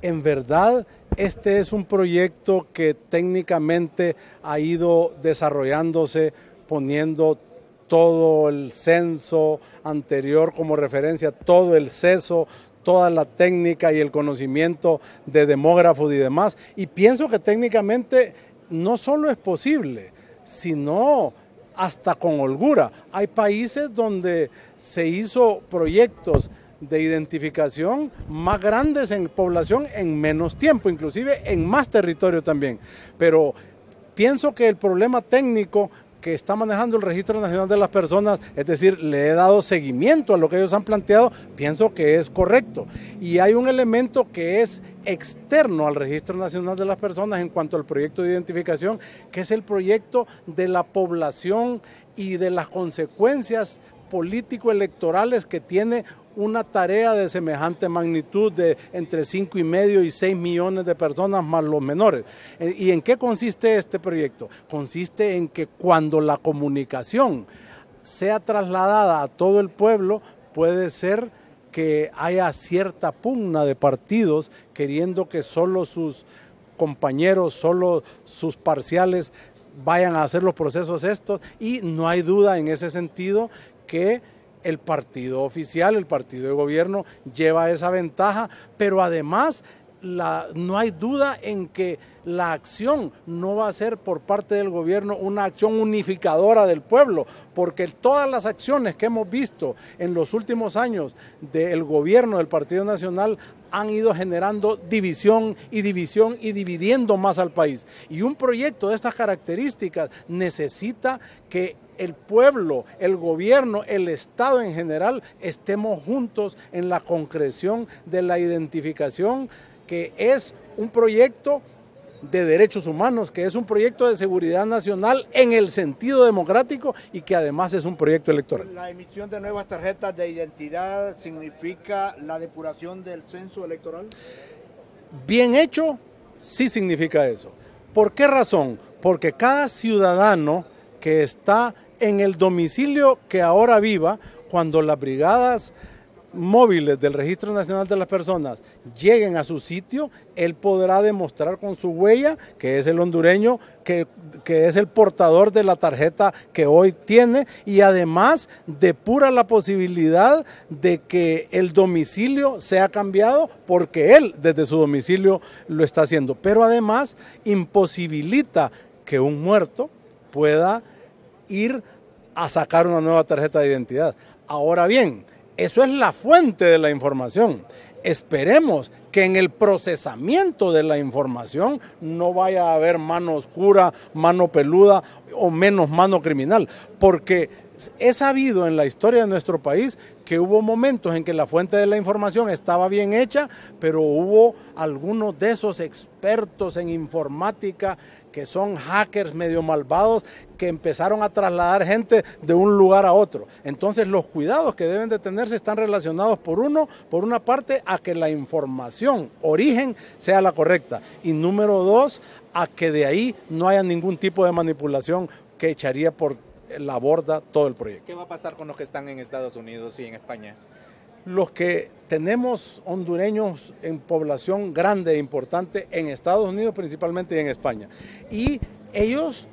En verdad, este es un proyecto que técnicamente ha ido desarrollándose poniendo todo el censo anterior como referencia, todo el seso, toda la técnica y el conocimiento de demógrafos y demás. Y pienso que técnicamente no solo es posible, sino hasta con holgura. Hay países donde se hizo proyectos de identificación más grandes en población en menos tiempo, inclusive en más territorio también. Pero pienso que el problema técnico que está manejando el Registro Nacional de las Personas, es decir, le he dado seguimiento a lo que ellos han planteado, pienso que es correcto. Y hay un elemento que es externo al Registro Nacional de las Personas en cuanto al proyecto de identificación, que es el proyecto de la población y de las consecuencias político-electorales que tiene una tarea de semejante magnitud de entre cinco y medio y 6 millones de personas más los menores. Eh, ¿Y en qué consiste este proyecto? Consiste en que cuando la comunicación sea trasladada a todo el pueblo, puede ser que haya cierta pugna de partidos queriendo que solo sus compañeros, solo sus parciales vayan a hacer los procesos estos y no hay duda en ese sentido que el partido oficial, el partido de gobierno, lleva esa ventaja, pero además no hay duda en que la acción no va a ser por parte del gobierno una acción unificadora del pueblo, porque todas las acciones que hemos visto en los últimos años del gobierno del Partido Nacional han ido generando división y división y dividiendo más al país. Y un proyecto de estas características necesita que el pueblo, el gobierno, el Estado en general estemos juntos en la concreción de la identificación que es un proyecto de derechos humanos, que es un proyecto de seguridad nacional en el sentido democrático y que además es un proyecto electoral. La emisión de nuevas tarjetas de identidad significa la depuración del censo electoral. Bien hecho, sí significa eso. ¿Por qué razón? Porque cada ciudadano que está en el domicilio que ahora viva, cuando las brigadas móviles del Registro Nacional de las Personas lleguen a su sitio, él podrá demostrar con su huella que es el hondureño, que, que, es el portador de la tarjeta que hoy tiene y además depura la posibilidad de que el domicilio sea cambiado porque él desde su domicilio lo está haciendo. Pero además imposibilita que un muerto pueda ir a sacar una nueva tarjeta de identidad. Ahora bien, eso es la fuente de la información. Esperemos que en el procesamiento de la información no vaya a haber mano oscura, mano peluda o menos mano criminal, porque He sabido en la historia de nuestro país que hubo momentos en que la fuente de la información estaba bien hecha, pero hubo algunos de esos expertos en informática que son hackers medio malvados que empezaron a trasladar gente de un lugar a otro. Entonces los cuidados que deben de tenerse están relacionados por uno, por una parte, a que la información, origen, sea la correcta. Y número dos, a que de ahí no haya ningún tipo de manipulación que echaría por la aborda todo el proyecto. ¿Qué va a pasar con los que están en Estados Unidos y en España? Los que tenemos hondureños en población grande e importante en Estados Unidos principalmente y en España. Y ellos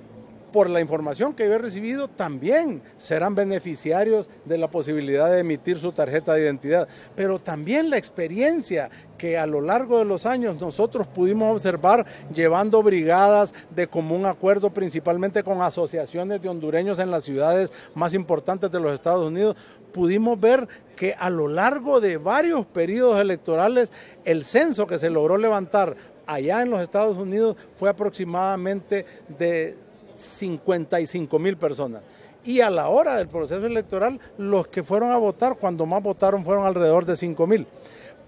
por la información que yo recibido, también serán beneficiarios de la posibilidad de emitir su tarjeta de identidad. Pero también la experiencia que a lo largo de los años nosotros pudimos observar llevando brigadas de común acuerdo, principalmente con asociaciones de hondureños en las ciudades más importantes de los Estados Unidos, pudimos ver que a lo largo de varios periodos electorales el censo que se logró levantar allá en los Estados Unidos fue aproximadamente de 55 mil personas. Y a la hora del proceso electoral, los que fueron a votar, cuando más votaron, fueron alrededor de 5 mil.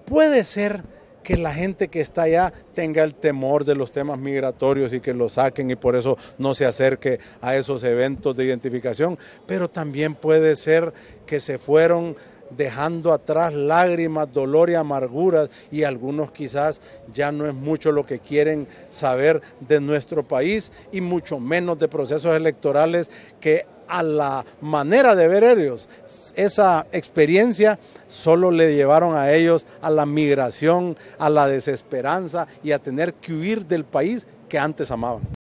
Puede ser que la gente que está allá tenga el temor de los temas migratorios y que lo saquen y por eso no se acerque a esos eventos de identificación, pero también puede ser que se fueron dejando atrás lágrimas, dolor y amarguras y algunos quizás ya no es mucho lo que quieren saber de nuestro país y mucho menos de procesos electorales que a la manera de ver ellos esa experiencia solo le llevaron a ellos a la migración, a la desesperanza y a tener que huir del país que antes amaban.